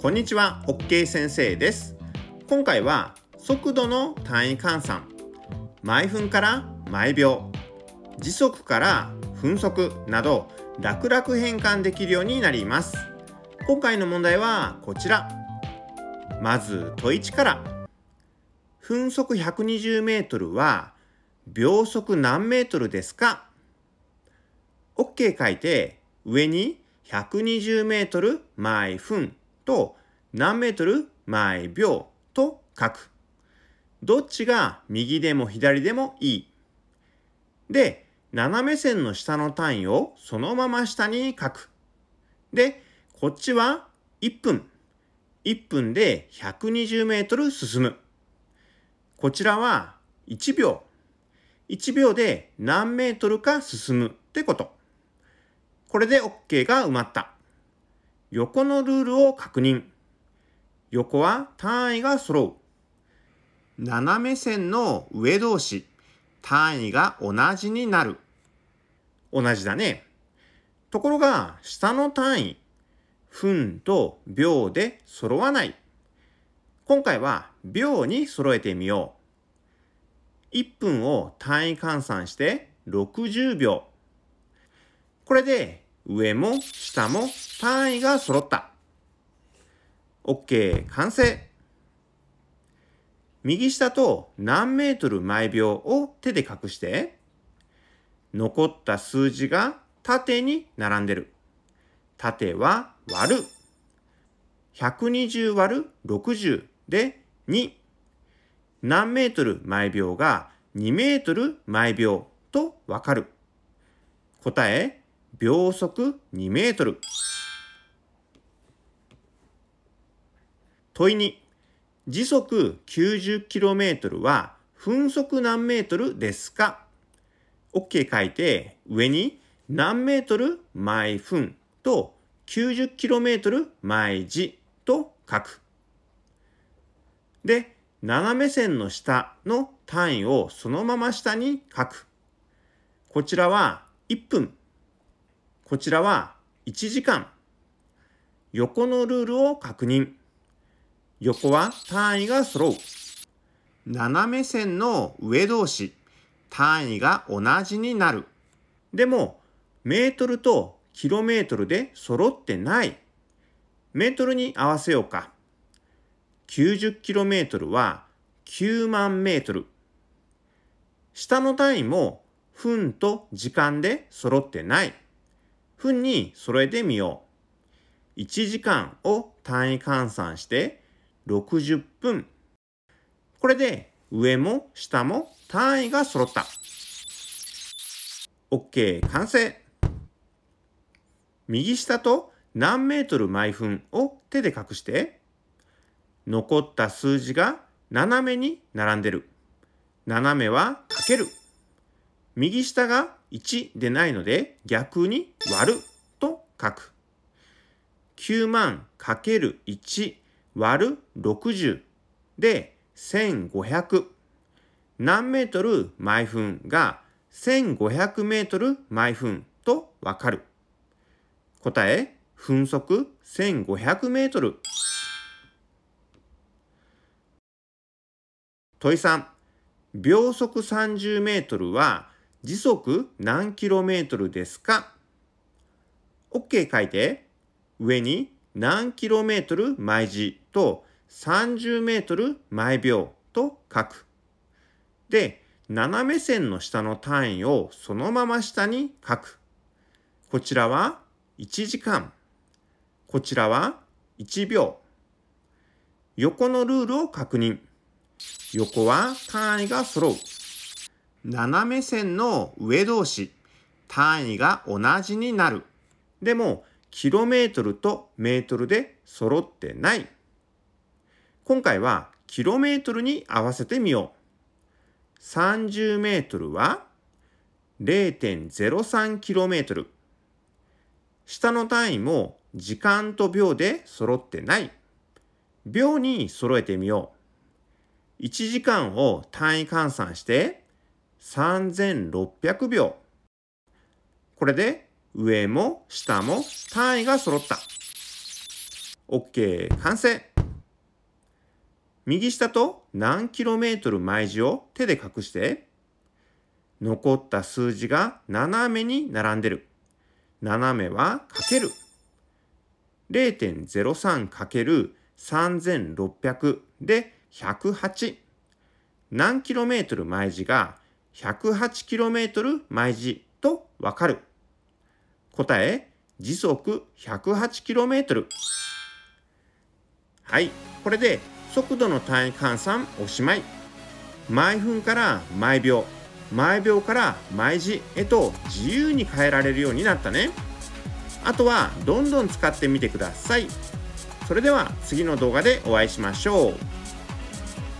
こんにちは、OK 先生です。今回は速度の単位換算、毎分から毎秒、時速から分速など楽々変換できるようになります。今回の問題はこちら。まず問1から。分速 120m は秒速何メートルですか ?OK 書いて上に 120m 毎分。と何メートル毎秒と書く。どっちが右でも左でもいい。で、斜め線の下の単位をそのまま下に書く。で、こっちは1分。1分で120メートル進む。こちらは1秒。1秒で何メートルか進むってこと。これで OK が埋まった。横のルールを確認。横は単位が揃う。斜め線の上同士、単位が同じになる。同じだね。ところが、下の単位、分と秒で揃わない。今回は秒に揃えてみよう。1分を単位換算して60秒。これで上も下も単位が揃った。OK、完成。右下と何メートル毎秒を手で隠して、残った数字が縦に並んでる。縦は割る。120割る60で2。何メートル毎秒が2メートル毎秒とわかる。答え秒速2メートル問い2時速 90km は分速何メートルですか ?OK 書いて上に何メートル毎分と 90km 毎時と書く。で、斜め線の下の単位をそのまま下に書く。こちらは1分こちらは1時間。横のルールを確認。横は単位が揃う。斜め線の上同士、単位が同じになる。でも、メートルとキロメートルで揃ってない。メートルに合わせようか。90キロメートルは9万メートル。下の単位も分と時間で揃ってない。ふに揃えてみよう。1時間を単位換算して60分。これで上も下も単位が揃った。OK 完成右下と何メートル毎分を手で隠して残った数字が斜めに並んでる斜めはかける右下が1でないので逆に割ると書く。9万 ×1 割る60で1500。何メートル毎分が1500メートル毎分とわかる。答え、分速1500メートル。問い3、秒速30メートルは時速何キロメートルですか ?OK 書いて、上に何キロメートル毎時と30メートル毎秒と書く。で、斜め線の下の単位をそのまま下に書く。こちらは1時間。こちらは1秒。横のルールを確認。横は単位が揃う。斜め線の上同士、単位が同じになる。でも、キロメートルとメートルで揃ってない。今回は、キロメートルに合わせてみよう。30メートルは0.03キロメートル。下の単位も時間と秒で揃ってない。秒に揃えてみよう。1時間を単位換算して3600秒。これで上も下も単位が揃った。OK、完成。右下と何キロメートル毎時を手で隠して、残った数字が斜めに並んでる。斜めはかける。0.03×3600 で108。何キロメートル毎時が 108km 毎時とわかる。答え、時速 108km。はい、これで速度の単位換算おしまい。毎分から毎秒、毎秒から毎時へと自由に変えられるようになったね。あとはどんどん使ってみてください。それでは次の動画でお会いしましょう。